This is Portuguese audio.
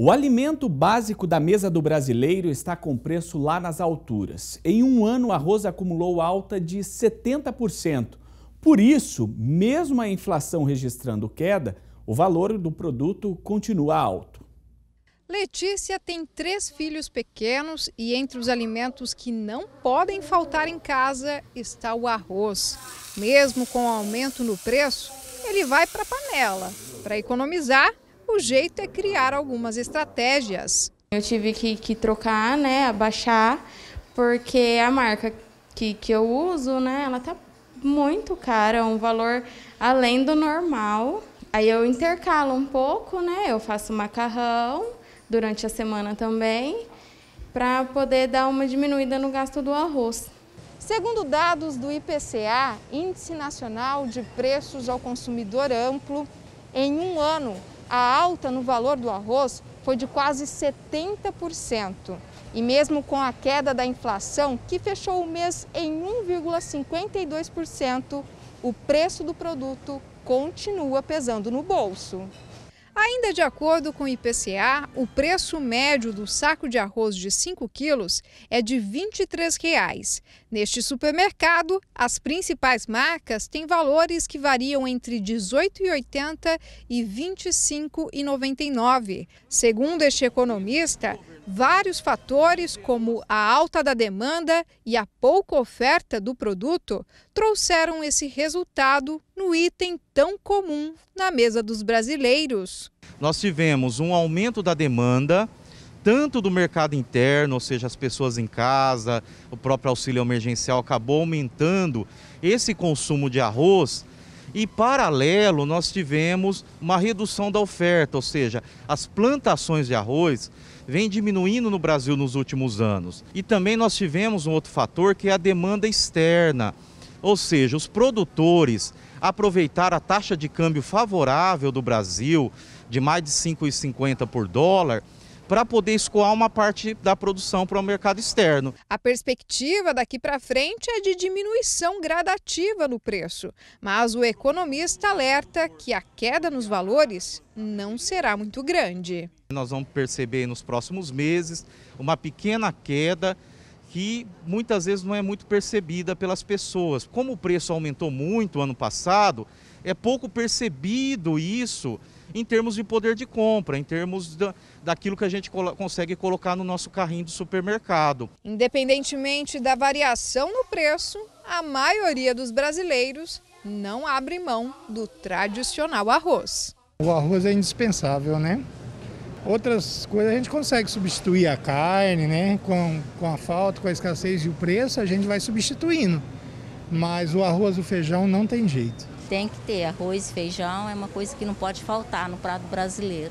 O alimento básico da mesa do brasileiro está com preço lá nas alturas. Em um ano, o arroz acumulou alta de 70%. Por isso, mesmo a inflação registrando queda, o valor do produto continua alto. Letícia tem três filhos pequenos e entre os alimentos que não podem faltar em casa está o arroz. Mesmo com o aumento no preço, ele vai para a panela. Para economizar, o jeito é criar algumas estratégias. Eu tive que, que trocar, né, abaixar, porque a marca que, que eu uso, né, ela tá muito cara, um valor além do normal. Aí eu intercalo um pouco, né, eu faço macarrão durante a semana também, para poder dar uma diminuída no gasto do arroz. Segundo dados do IPCA, Índice Nacional de Preços ao Consumidor Amplo, em um ano, a alta no valor do arroz foi de quase 70%. E mesmo com a queda da inflação, que fechou o mês em 1,52%, o preço do produto continua pesando no bolso. Ainda de acordo com o IPCA, o preço médio do saco de arroz de 5 quilos é de R$ 23,00. Neste supermercado, as principais marcas têm valores que variam entre R$ 18,80 e R$ 25,99. Segundo este economista, vários fatores, como a alta da demanda e a pouca oferta do produto, trouxeram esse resultado no item tão comum na mesa dos brasileiros. Nós tivemos um aumento da demanda, tanto do mercado interno, ou seja, as pessoas em casa, o próprio auxílio emergencial acabou aumentando esse consumo de arroz e paralelo, nós tivemos uma redução da oferta, ou seja, as plantações de arroz vêm diminuindo no Brasil nos últimos anos. E também nós tivemos um outro fator que é a demanda externa, ou seja, os produtores aproveitaram a taxa de câmbio favorável do Brasil de mais de 5,50 por dólar para poder escoar uma parte da produção para o mercado externo. A perspectiva daqui para frente é de diminuição gradativa no preço, mas o economista alerta que a queda nos valores não será muito grande. Nós vamos perceber nos próximos meses uma pequena queda que muitas vezes não é muito percebida pelas pessoas. Como o preço aumentou muito ano passado, é pouco percebido isso em termos de poder de compra, em termos da, daquilo que a gente consegue colocar no nosso carrinho do supermercado. Independentemente da variação no preço, a maioria dos brasileiros não abre mão do tradicional arroz. O arroz é indispensável, né? Outras coisas a gente consegue substituir a carne, né? Com, com a falta, com a escassez e o preço, a gente vai substituindo. Mas o arroz, o feijão não tem jeito. Tem que ter arroz, e feijão, é uma coisa que não pode faltar no prato brasileiro.